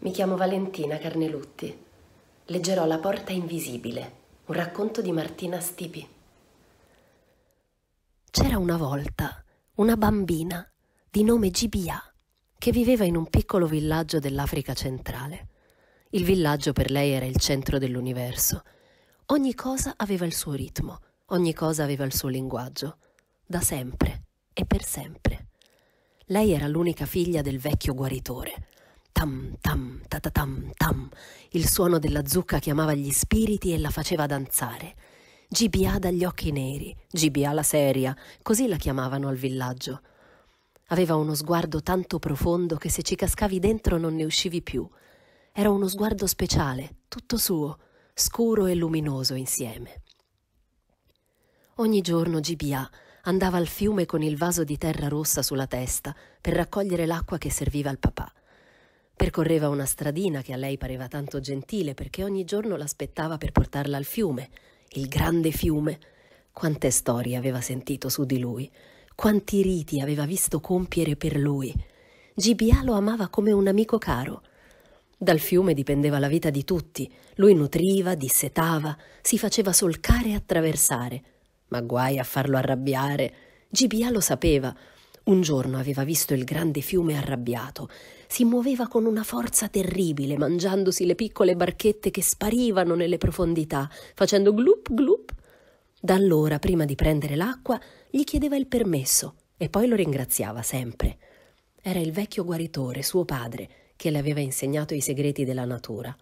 Mi chiamo Valentina Carnelutti. Leggerò La porta invisibile, un racconto di Martina Stipi. C'era una volta una bambina di nome Gibia che viveva in un piccolo villaggio dell'Africa centrale. Il villaggio per lei era il centro dell'universo. Ogni cosa aveva il suo ritmo, ogni cosa aveva il suo linguaggio, da sempre e per sempre. Lei era l'unica figlia del vecchio guaritore tam tam tatatam tam. Il suono della zucca chiamava gli spiriti e la faceva danzare. GBA dagli occhi neri, GBA la seria, così la chiamavano al villaggio. Aveva uno sguardo tanto profondo che se ci cascavi dentro non ne uscivi più. Era uno sguardo speciale, tutto suo, scuro e luminoso insieme. Ogni giorno GBA andava al fiume con il vaso di terra rossa sulla testa per raccogliere l'acqua che serviva al papà. Percorreva una stradina che a lei pareva tanto gentile perché ogni giorno l'aspettava per portarla al fiume, il grande fiume. Quante storie aveva sentito su di lui, quanti riti aveva visto compiere per lui. Gibia lo amava come un amico caro. Dal fiume dipendeva la vita di tutti, lui nutriva, dissetava, si faceva solcare e attraversare. Ma guai a farlo arrabbiare. Gibia lo sapeva, un giorno aveva visto il grande fiume arrabbiato. Si muoveva con una forza terribile, mangiandosi le piccole barchette che sparivano nelle profondità, facendo glup glup. Da allora, prima di prendere l'acqua, gli chiedeva il permesso e poi lo ringraziava sempre. Era il vecchio guaritore, suo padre, che le aveva insegnato i segreti della natura.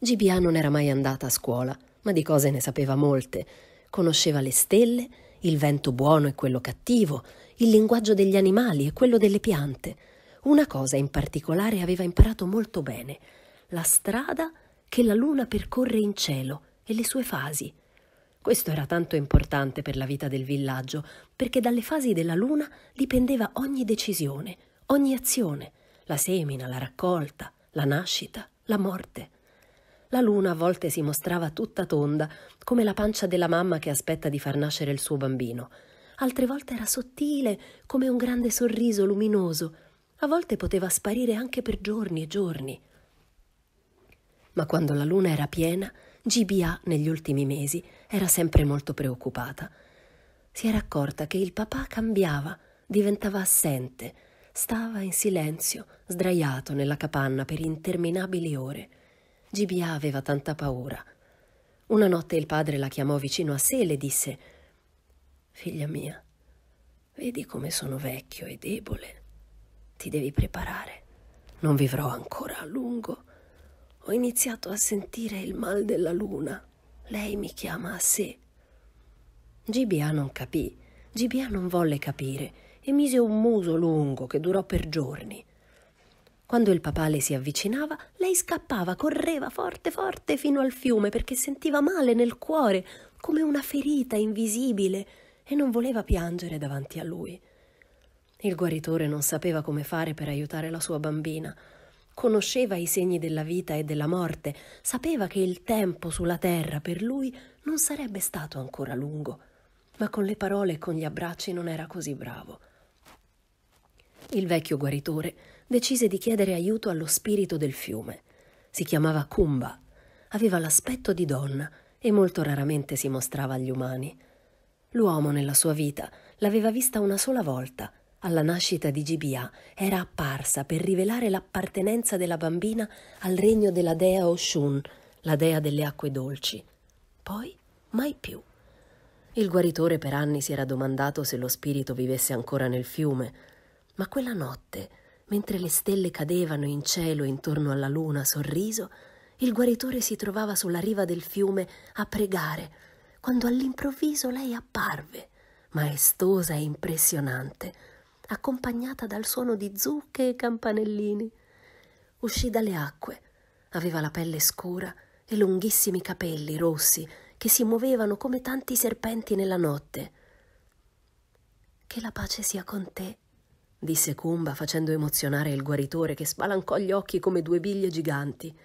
Gibia non era mai andata a scuola, ma di cose ne sapeva molte. Conosceva le stelle, il vento buono e quello cattivo, il linguaggio degli animali e quello delle piante. Una cosa in particolare aveva imparato molto bene, la strada che la luna percorre in cielo e le sue fasi. Questo era tanto importante per la vita del villaggio, perché dalle fasi della luna dipendeva ogni decisione, ogni azione, la semina, la raccolta, la nascita, la morte. La luna a volte si mostrava tutta tonda, come la pancia della mamma che aspetta di far nascere il suo bambino. Altre volte era sottile, come un grande sorriso luminoso. A volte poteva sparire anche per giorni e giorni. Ma quando la luna era piena, GBA negli ultimi mesi era sempre molto preoccupata. Si era accorta che il papà cambiava, diventava assente, stava in silenzio, sdraiato nella capanna per interminabili ore. Gibia aveva tanta paura. Una notte il padre la chiamò vicino a sé e le disse Figlia mia, vedi come sono vecchio e debole. Ti devi preparare. Non vivrò ancora a lungo. Ho iniziato a sentire il mal della luna. Lei mi chiama a sé. Gibia non capì. Gibia non volle capire e mise un muso lungo che durò per giorni. Quando il papà le si avvicinava, lei scappava, correva forte forte fino al fiume perché sentiva male nel cuore, come una ferita invisibile, e non voleva piangere davanti a lui. Il guaritore non sapeva come fare per aiutare la sua bambina. Conosceva i segni della vita e della morte, sapeva che il tempo sulla terra per lui non sarebbe stato ancora lungo, ma con le parole e con gli abbracci non era così bravo il vecchio guaritore decise di chiedere aiuto allo spirito del fiume. Si chiamava Kumba, aveva l'aspetto di donna e molto raramente si mostrava agli umani. L'uomo nella sua vita l'aveva vista una sola volta. Alla nascita di Gibia era apparsa per rivelare l'appartenenza della bambina al regno della dea Oshun, la dea delle acque dolci. Poi mai più. Il guaritore per anni si era domandato se lo spirito vivesse ancora nel fiume, ma quella notte, mentre le stelle cadevano in cielo intorno alla luna sorriso, il guaritore si trovava sulla riva del fiume a pregare, quando all'improvviso lei apparve, maestosa e impressionante, accompagnata dal suono di zucche e campanellini. Uscì dalle acque, aveva la pelle scura e lunghissimi capelli rossi che si muovevano come tanti serpenti nella notte. Che la pace sia con te, disse Kumba facendo emozionare il guaritore che spalancò gli occhi come due biglie giganti.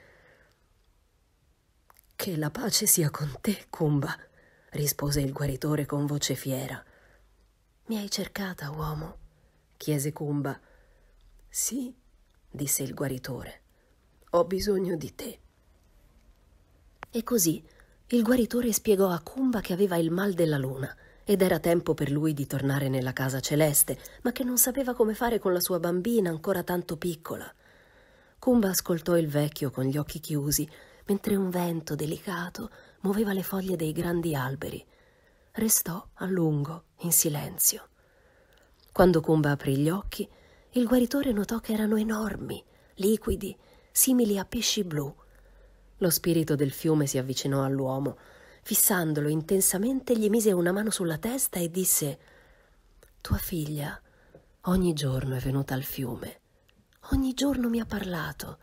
Che la pace sia con te, Kumba, rispose il guaritore con voce fiera. Mi hai cercata, uomo? chiese Kumba. Sì, disse il guaritore. Ho bisogno di te. E così il guaritore spiegò a Kumba che aveva il mal della luna ed era tempo per lui di tornare nella casa celeste, ma che non sapeva come fare con la sua bambina ancora tanto piccola. Kumba ascoltò il vecchio con gli occhi chiusi, mentre un vento delicato muoveva le foglie dei grandi alberi. Restò a lungo in silenzio. Quando Kumba aprì gli occhi, il guaritore notò che erano enormi, liquidi, simili a pesci blu. Lo spirito del fiume si avvicinò all'uomo Fissandolo intensamente, gli mise una mano sulla testa e disse Tua figlia ogni giorno è venuta al fiume, ogni giorno mi ha parlato.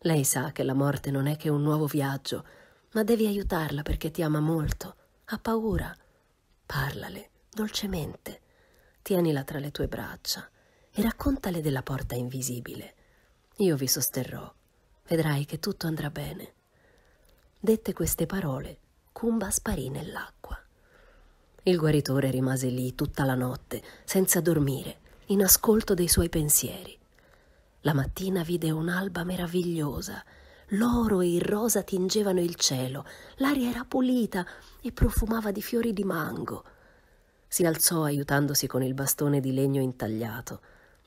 Lei sa che la morte non è che un nuovo viaggio, ma devi aiutarla perché ti ama molto, ha paura. Parlale dolcemente, tienila tra le tue braccia e raccontale della porta invisibile. Io vi sosterrò, vedrai che tutto andrà bene. Dette queste parole, Cumba sparì nell'acqua. Il guaritore rimase lì tutta la notte, senza dormire, in ascolto dei suoi pensieri. La mattina vide un'alba meravigliosa. L'oro e il rosa tingevano il cielo, l'aria era pulita e profumava di fiori di mango. Si alzò aiutandosi con il bastone di legno intagliato.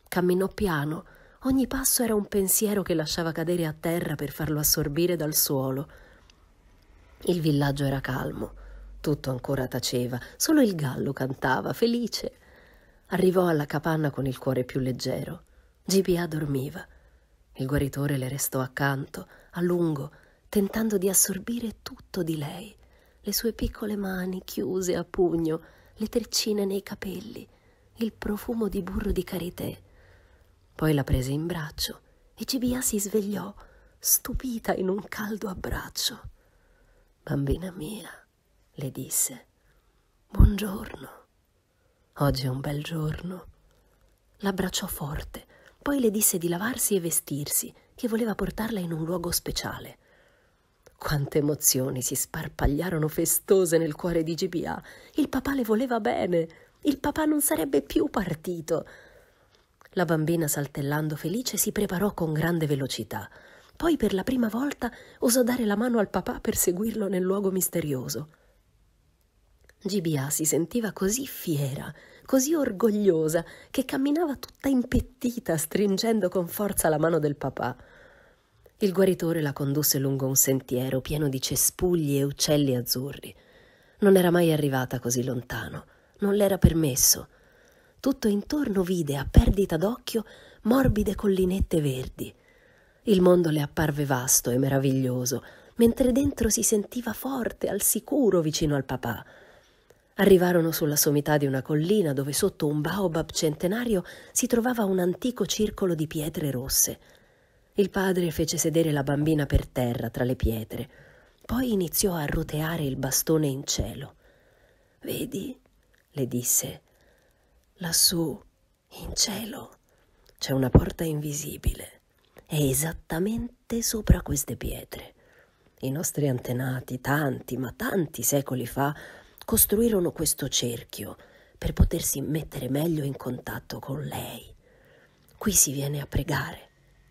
Camminò piano, ogni passo era un pensiero che lasciava cadere a terra per farlo assorbire dal suolo. Il villaggio era calmo, tutto ancora taceva, solo il gallo cantava, felice. Arrivò alla capanna con il cuore più leggero. GPA dormiva. Il guaritore le restò accanto, a lungo, tentando di assorbire tutto di lei, le sue piccole mani chiuse a pugno, le treccine nei capelli, il profumo di burro di carité. Poi la prese in braccio e GBA si svegliò, stupita in un caldo abbraccio. Bambina mia, le disse, buongiorno. Oggi è un bel giorno. L'abbracciò forte, poi le disse di lavarsi e vestirsi, che voleva portarla in un luogo speciale. Quante emozioni si sparpagliarono festose nel cuore di GBA. Il papà le voleva bene. Il papà non sarebbe più partito. La bambina, saltellando felice, si preparò con grande velocità. Poi per la prima volta osò dare la mano al papà per seguirlo nel luogo misterioso. Gibia si sentiva così fiera, così orgogliosa, che camminava tutta impettita, stringendo con forza la mano del papà. Il guaritore la condusse lungo un sentiero pieno di cespugli e uccelli azzurri. Non era mai arrivata così lontano, non l'era permesso. Tutto intorno vide a perdita d'occhio morbide collinette verdi, il mondo le apparve vasto e meraviglioso, mentre dentro si sentiva forte, al sicuro vicino al papà. Arrivarono sulla sommità di una collina dove sotto un baobab centenario si trovava un antico circolo di pietre rosse. Il padre fece sedere la bambina per terra tra le pietre, poi iniziò a roteare il bastone in cielo. Vedi, le disse, lassù, in cielo, c'è una porta invisibile è esattamente sopra queste pietre. I nostri antenati, tanti, ma tanti secoli fa, costruirono questo cerchio per potersi mettere meglio in contatto con lei. Qui si viene a pregare,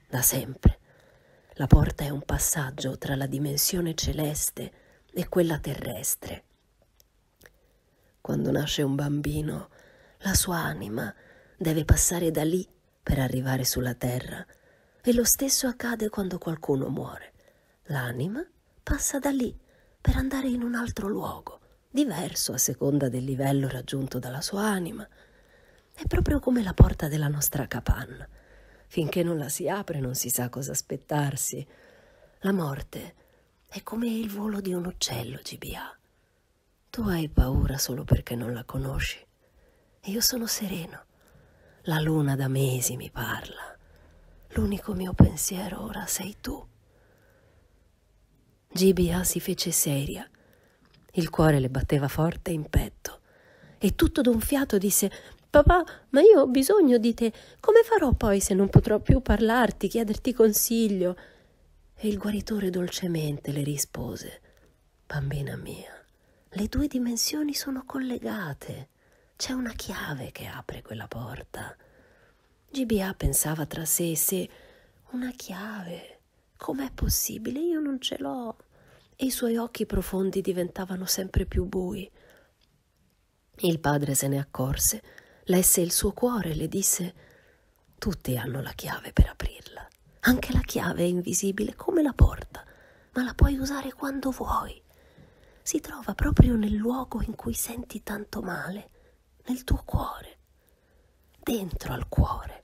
da sempre. La porta è un passaggio tra la dimensione celeste e quella terrestre. Quando nasce un bambino, la sua anima deve passare da lì per arrivare sulla terra e lo stesso accade quando qualcuno muore. L'anima passa da lì per andare in un altro luogo, diverso a seconda del livello raggiunto dalla sua anima. È proprio come la porta della nostra capanna. Finché non la si apre non si sa cosa aspettarsi. La morte è come il volo di un uccello, GBA. Tu hai paura solo perché non la conosci. E io sono sereno. La luna da mesi mi parla. L'unico mio pensiero ora sei tu. GBA si fece seria. Il cuore le batteva forte in petto. E tutto d'un fiato disse Papà, ma io ho bisogno di te. Come farò poi se non potrò più parlarti, chiederti consiglio? E il guaritore dolcemente le rispose Bambina mia, le due dimensioni sono collegate. C'è una chiave che apre quella porta. GBA pensava tra sé e sé una chiave. Com'è possibile? Io non ce l'ho. E i suoi occhi profondi diventavano sempre più bui. Il padre se ne accorse, lesse il suo cuore e le disse Tutti hanno la chiave per aprirla. Anche la chiave è invisibile come la porta, ma la puoi usare quando vuoi. Si trova proprio nel luogo in cui senti tanto male, nel tuo cuore, dentro al cuore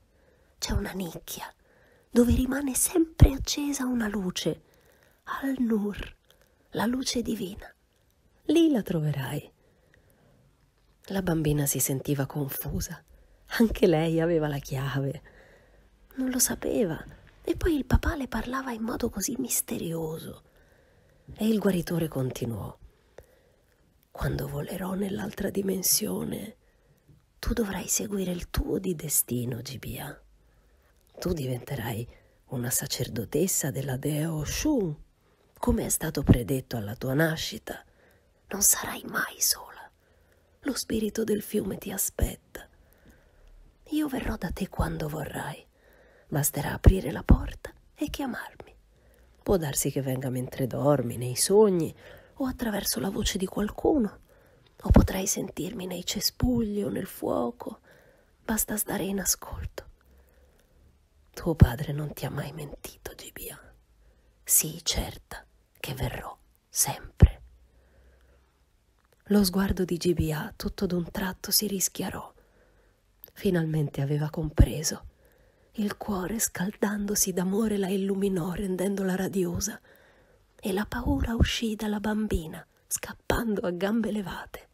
c'è una nicchia dove rimane sempre accesa una luce, Al-Nur, la luce divina. Lì la troverai. La bambina si sentiva confusa. Anche lei aveva la chiave. Non lo sapeva. E poi il papà le parlava in modo così misterioso. E il guaritore continuò. Quando volerò nell'altra dimensione, tu dovrai seguire il tuo di destino, Gibia tu diventerai una sacerdotessa della dea Oshun, come è stato predetto alla tua nascita. Non sarai mai sola. Lo spirito del fiume ti aspetta. Io verrò da te quando vorrai. Basterà aprire la porta e chiamarmi. Può darsi che venga mentre dormi, nei sogni, o attraverso la voce di qualcuno, o potrai sentirmi nei cespugli o nel fuoco. Basta stare in ascolto. Tuo padre non ti ha mai mentito, Gibia. Sii certa che verrò sempre. Lo sguardo di Gibia tutto d'un tratto si rischiarò. Finalmente aveva compreso. Il cuore, scaldandosi d'amore, la illuminò, rendendola radiosa, e la paura uscì dalla bambina, scappando a gambe levate.